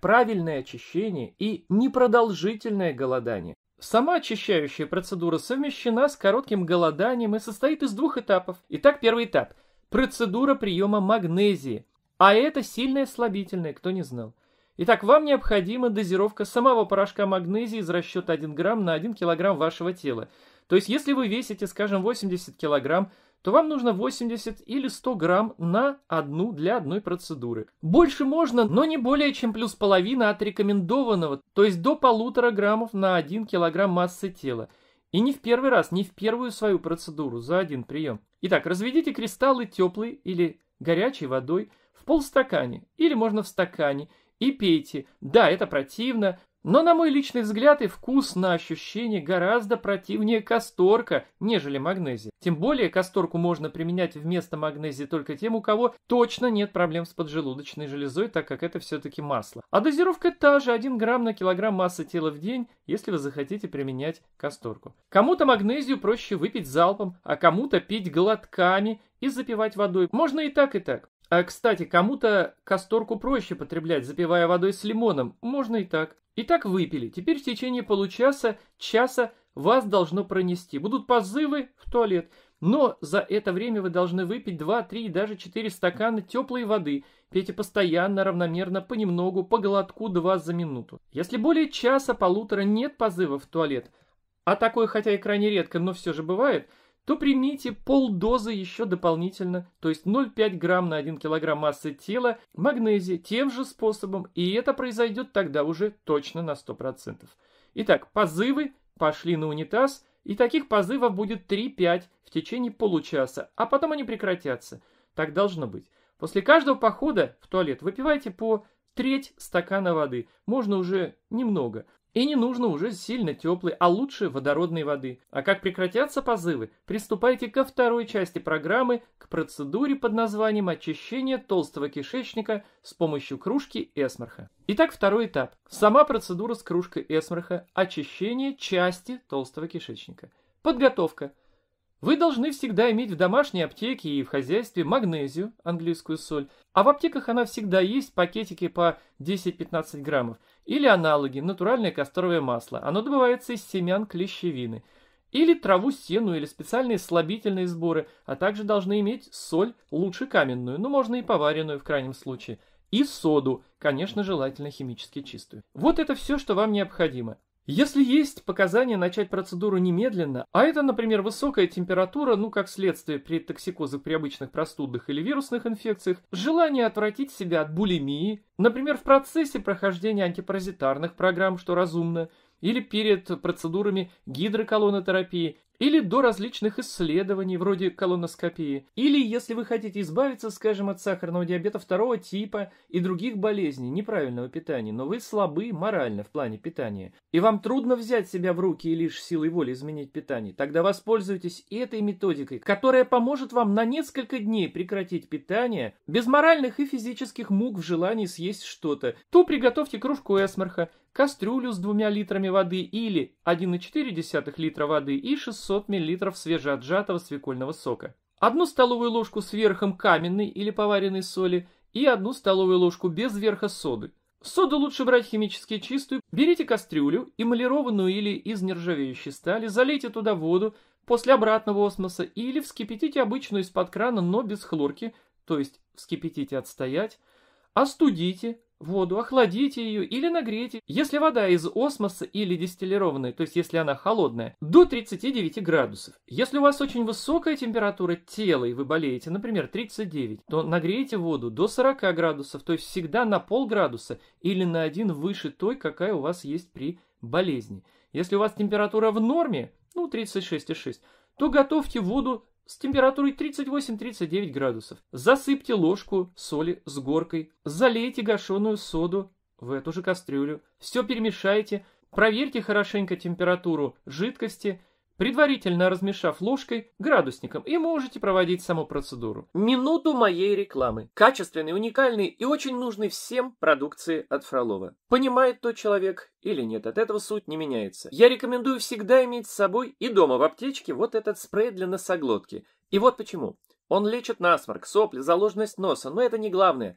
правильное очищение и непродолжительное голодание. Сама очищающая процедура совмещена с коротким голоданием и состоит из двух этапов. Итак, первый этап – процедура приема магнезии, а это сильное слабительное, кто не знал. Итак, вам необходима дозировка самого порошка магнезии из расчета 1 грамм на 1 килограмм вашего тела. То есть, если вы весите, скажем, 80 килограмм, то вам нужно 80 или 100 грамм на одну для одной процедуры. Больше можно, но не более чем плюс половина от рекомендованного, то есть до полутора граммов на 1 килограмм массы тела. И не в первый раз, не в первую свою процедуру за один прием. Итак, разведите кристаллы теплой или горячей водой в полстакане или можно в стакане и пейте. Да, это противно, но, на мой личный взгляд, и вкус на ощущение гораздо противнее касторка, нежели магнезия. Тем более, касторку можно применять вместо магнезии только тем, у кого точно нет проблем с поджелудочной железой, так как это все-таки масло. А дозировка та же, 1 грамм на килограмм массы тела в день, если вы захотите применять касторку. Кому-то магнезию проще выпить залпом, а кому-то пить глотками и запивать водой. Можно и так, и так. А, кстати, кому-то касторку проще потреблять, запивая водой с лимоном. Можно и так. Итак, выпили. Теперь в течение получаса, часа вас должно пронести. Будут позывы в туалет. Но за это время вы должны выпить 2, 3 и даже 4 стакана теплой воды. Пейте постоянно, равномерно, понемногу, по глотку 2 за минуту. Если более часа-полутора нет позыва в туалет, а такое хотя и крайне редко, но все же бывает – то примите полдозы еще дополнительно, то есть 0,5 грамм на 1 килограмм массы тела магнезия тем же способом, и это произойдет тогда уже точно на 100%. Итак, позывы пошли на унитаз, и таких позывов будет 3-5 в течение получаса, а потом они прекратятся. Так должно быть. После каждого похода в туалет выпивайте по треть стакана воды, можно уже немного. И не нужно уже сильно теплой, а лучше водородной воды. А как прекратятся позывы, приступайте ко второй части программы, к процедуре под названием очищение толстого кишечника с помощью кружки эсмарха. Итак, второй этап. Сама процедура с кружкой эсмарха – очищение части толстого кишечника. Подготовка – вы должны всегда иметь в домашней аптеке и в хозяйстве магнезию, английскую соль, а в аптеках она всегда есть в пакетике по 10-15 граммов, или аналоги, натуральное касторовое масло, оно добывается из семян клещевины, или траву сену, или специальные слабительные сборы, а также должны иметь соль, лучше каменную, но можно и поваренную в крайнем случае, и соду, конечно, желательно химически чистую. Вот это все, что вам необходимо. Если есть показания начать процедуру немедленно, а это, например, высокая температура, ну как следствие при токсикозе, при обычных простудных или вирусных инфекциях, желание отвратить себя от булимии, например, в процессе прохождения антипаразитарных программ, что разумно – или перед процедурами гидроколонотерапии, или до различных исследований вроде колоноскопии, или если вы хотите избавиться, скажем, от сахарного диабета второго типа и других болезней неправильного питания, но вы слабы морально в плане питания, и вам трудно взять себя в руки и лишь силой воли изменить питание, тогда воспользуйтесь этой методикой, которая поможет вам на несколько дней прекратить питание без моральных и физических мук в желании съесть что-то. То приготовьте кружку эсмарха, кастрюлю с двумя литрами воды или 1,4 литра воды и 600 мл свежеотжатого свекольного сока. Одну столовую ложку с верхом каменной или поваренной соли и одну столовую ложку без верха соды. Соду лучше брать химически чистую. Берите кастрюлю, эмалированную или из нержавеющей стали, залейте туда воду после обратного осмоса или вскипятите обычную из-под крана, но без хлорки, то есть вскипятите отстоять, остудите, воду, охладите ее или нагрейте, если вода из осмоса или дистиллированная, то есть если она холодная, до 39 градусов. Если у вас очень высокая температура тела и вы болеете, например, 39, то нагрейте воду до 40 градусов, то есть всегда на полградуса или на один выше той, какая у вас есть при болезни. Если у вас температура в норме, ну 36,6, то готовьте воду с температурой 38-39 градусов. Засыпьте ложку соли с горкой, залейте гашеную соду в эту же кастрюлю. Все перемешайте, проверьте хорошенько температуру жидкости – предварительно размешав ложкой, градусником, и можете проводить саму процедуру. Минуту моей рекламы. Качественный, уникальный и очень нужный всем продукции от Фролова. Понимает тот человек или нет, от этого суть не меняется. Я рекомендую всегда иметь с собой и дома в аптечке вот этот спрей для носоглотки. И вот почему. Он лечит насморк, сопли, заложенность носа, но это не главное.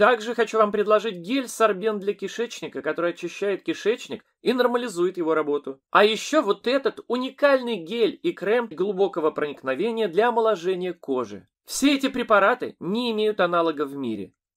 Также хочу вам предложить гель-сорбент для кишечника, который очищает кишечник и нормализует его работу. А еще вот этот уникальный гель и крем глубокого проникновения для омоложения кожи. Все эти препараты не имеют аналога в мире.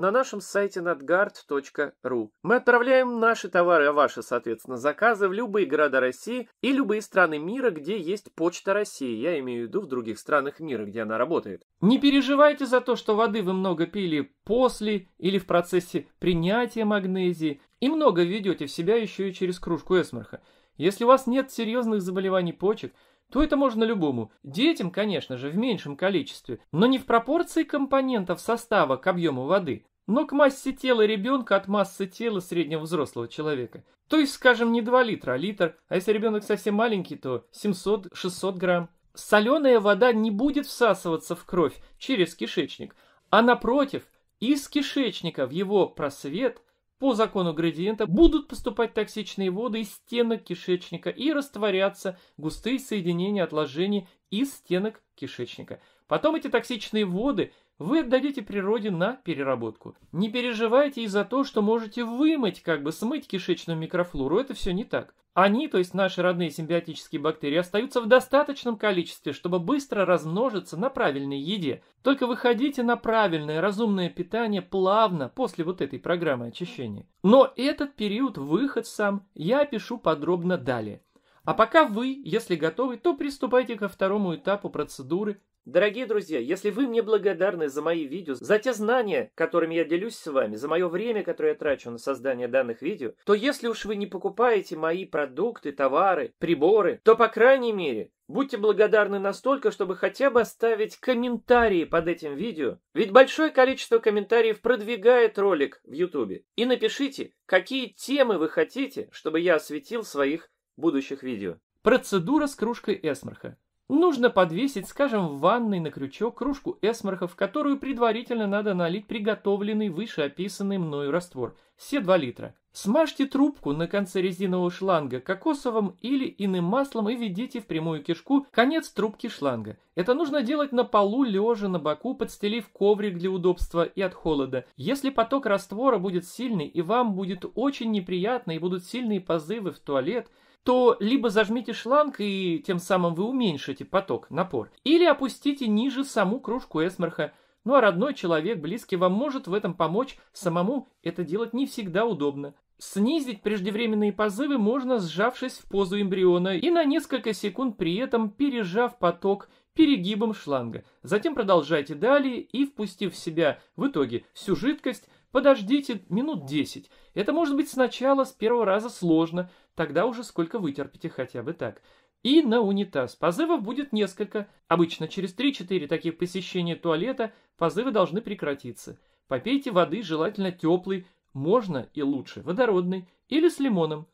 на нашем сайте nadgard.ru. Мы отправляем наши товары, а ваши, соответственно, заказы в любые города России и любые страны мира, где есть почта России. Я имею в виду в других странах мира, где она работает. Не переживайте за то, что воды вы много пили после или в процессе принятия магнезии и много ведете в себя еще и через кружку эсмарха. Если у вас нет серьезных заболеваний почек, то это можно любому. Детям, конечно же, в меньшем количестве, но не в пропорции компонентов состава к объему воды, но к массе тела ребенка от массы тела среднего взрослого человека. То есть, скажем, не 2 литра, а литр, а если ребенок совсем маленький, то 700-600 грамм. Соленая вода не будет всасываться в кровь через кишечник, а напротив, из кишечника в его просвет по закону градиента будут поступать токсичные воды из стенок кишечника и растворятся густые соединения отложений из стенок кишечника. Потом эти токсичные воды – вы отдадите природе на переработку. Не переживайте и за то, что можете вымыть, как бы смыть кишечную микрофлору. Это все не так. Они, то есть наши родные симбиотические бактерии, остаются в достаточном количестве, чтобы быстро размножиться на правильной еде. Только выходите на правильное, разумное питание плавно после вот этой программы очищения. Но этот период, выход сам, я опишу подробно далее. А пока вы, если готовы, то приступайте ко второму этапу процедуры Дорогие друзья, если вы мне благодарны за мои видео, за те знания, которыми я делюсь с вами, за мое время, которое я трачу на создание данных видео, то если уж вы не покупаете мои продукты, товары, приборы, то, по крайней мере, Будьте благодарны настолько, чтобы хотя бы оставить комментарии под этим видео, ведь большое количество комментариев продвигает ролик в YouTube. И напишите, какие темы вы хотите, чтобы я осветил в своих будущих видео. Процедура с кружкой эсмарха. Нужно подвесить, скажем, в ванной на крючок кружку эсмарха в которую предварительно надо налить приготовленный выше описанный мною раствор, все 2 литра. Смажьте трубку на конце резинового шланга кокосовым или иным маслом и введите в прямую кишку конец трубки шланга. Это нужно делать на полу, лежа на боку, подстелив коврик для удобства и от холода. Если поток раствора будет сильный и вам будет очень неприятно и будут сильные позывы в туалет – то либо зажмите шланг и тем самым вы уменьшите поток, напор, или опустите ниже саму кружку эсмарха, ну а родной человек, близкий вам, может в этом помочь, самому это делать не всегда удобно. Снизить преждевременные позывы можно, сжавшись в позу эмбриона и на несколько секунд при этом пережав поток перегибом шланга. Затем продолжайте далее и, впустив в себя в итоге всю жидкость, подождите минут 10. Это может быть сначала с первого раза сложно, тогда уже сколько вытерпите хотя бы так. И на унитаз. Позывов будет несколько. Обычно через 3-4 таких посещения туалета позывы должны прекратиться. Попейте воды, желательно теплой, можно и лучше, водородной, или с лимоном.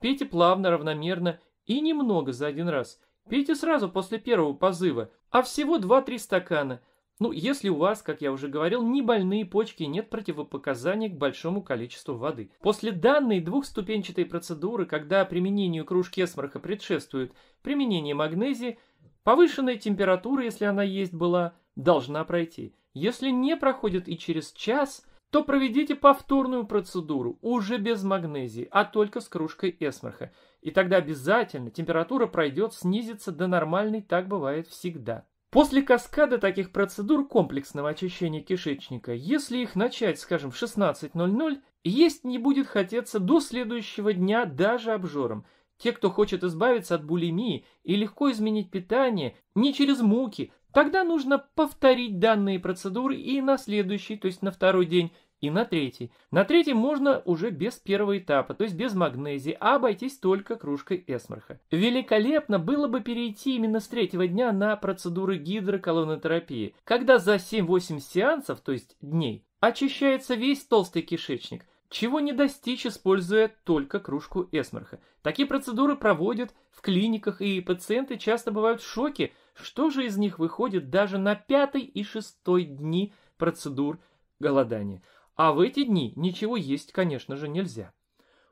Пейте плавно, равномерно и немного за один раз. Пейте сразу после первого позыва, а всего 2-3 стакана – ну, если у вас, как я уже говорил, не больные почки и нет противопоказаний к большому количеству воды. После данной двухступенчатой процедуры, когда применению кружки эсмарха предшествует применение магнезии, повышенная температура, если она есть была, должна пройти. Если не проходит и через час, то проведите повторную процедуру, уже без магнезии, а только с кружкой эсмарха. И тогда обязательно температура пройдет, снизится до нормальной, так бывает всегда. После каскада таких процедур комплексного очищения кишечника, если их начать, скажем, в 16.00, есть не будет хотеться до следующего дня даже обжором. Те, кто хочет избавиться от булимии и легко изменить питание, не через муки, тогда нужно повторить данные процедуры и на следующий, то есть на второй день, и на третий. На третьем можно уже без первого этапа, то есть без магнезии, а обойтись только кружкой эсмарха. Великолепно было бы перейти именно с третьего дня на процедуры гидроколонотерапии, когда за 7-8 сеансов, то есть дней, очищается весь толстый кишечник – чего не достичь, используя только кружку эсмарха. Такие процедуры проводят в клиниках, и пациенты часто бывают в шоке, что же из них выходит даже на пятый и шестой дни процедур голодания. А в эти дни ничего есть, конечно же, нельзя.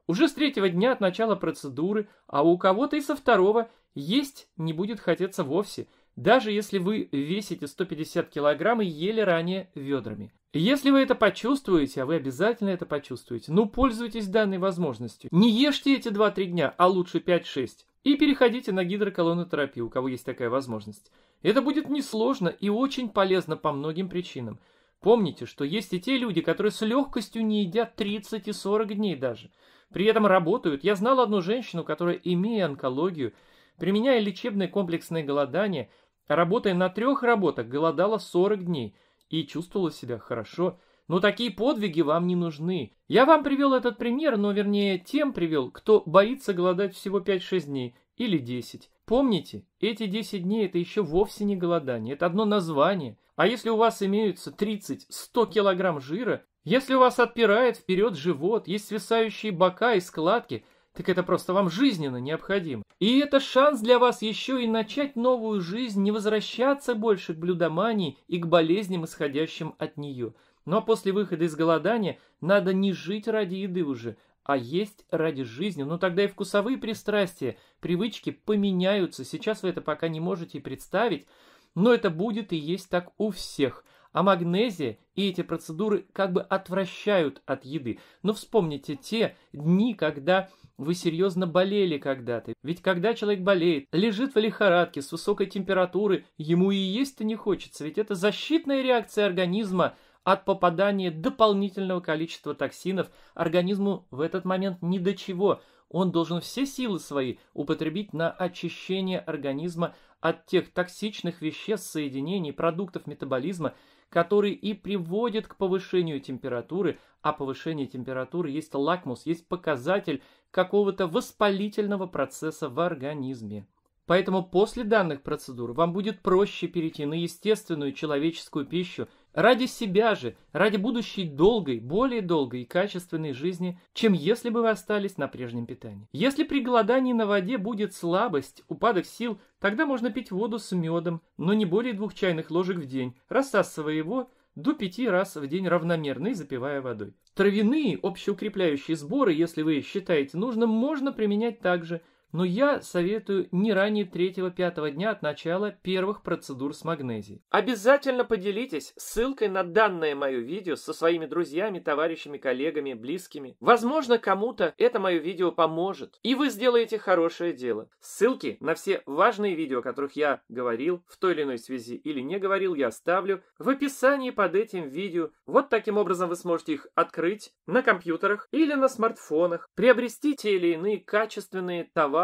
Уже с третьего дня от начала процедуры, а у кого-то и со второго, есть не будет хотеться вовсе, даже если вы весите 150 килограмм и ели ранее ведрами. Если вы это почувствуете, а вы обязательно это почувствуете, ну пользуйтесь данной возможностью. Не ешьте эти 2-3 дня, а лучше 5-6. И переходите на гидроколонотерапию, у кого есть такая возможность. Это будет несложно и очень полезно по многим причинам – Помните, что есть и те люди, которые с легкостью не едят 30 и 40 дней даже. При этом работают. Я знал одну женщину, которая, имея онкологию, применяя лечебное комплексное голодание, работая на трех работах, голодала 40 дней и чувствовала себя хорошо. Но такие подвиги вам не нужны. Я вам привел этот пример, но вернее тем привел, кто боится голодать всего 5-6 дней или 10. Помните, эти 10 дней это еще вовсе не голодание, это одно название. А если у вас имеются 30-100 килограмм жира, если у вас отпирает вперед живот, есть свисающие бока и складки, так это просто вам жизненно необходимо. И это шанс для вас еще и начать новую жизнь, не возвращаться больше к блюдомании и к болезням, исходящим от нее. Но ну, а после выхода из голодания надо не жить ради еды уже, а есть ради жизни. Но ну, тогда и вкусовые пристрастия, привычки поменяются. Сейчас вы это пока не можете представить, но это будет и есть так у всех. А магнезия и эти процедуры как бы отвращают от еды. Но вспомните те дни, когда вы серьезно болели когда-то. Ведь когда человек болеет, лежит в лихорадке с высокой температурой, ему и есть-то не хочется. Ведь это защитная реакция организма – от попадания дополнительного количества токсинов организму в этот момент ни до чего. Он должен все силы свои употребить на очищение организма от тех токсичных веществ, соединений, продуктов метаболизма, которые и приводят к повышению температуры, а повышение температуры есть лакмус, есть показатель какого-то воспалительного процесса в организме. Поэтому после данных процедур вам будет проще перейти на естественную человеческую пищу – Ради себя же, ради будущей долгой, более долгой и качественной жизни, чем если бы вы остались на прежнем питании. Если при голодании на воде будет слабость, упадок сил, тогда можно пить воду с медом, но не более двух чайных ложек в день, рассасывая его до пяти раз в день равномерно и запивая водой. Травяные общеукрепляющие сборы, если вы считаете нужным, можно применять также – но я советую не ранее третьего пятого дня от начала первых процедур с магнезией. Обязательно поделитесь ссылкой на данное мое видео со своими друзьями, товарищами, коллегами, близкими. Возможно, кому-то это мое видео поможет, и вы сделаете хорошее дело. Ссылки на все важные видео, о которых я говорил в той или иной связи или не говорил, я оставлю в описании под этим видео. Вот таким образом вы сможете их открыть на компьютерах или на смартфонах, приобрести те или иные качественные товары,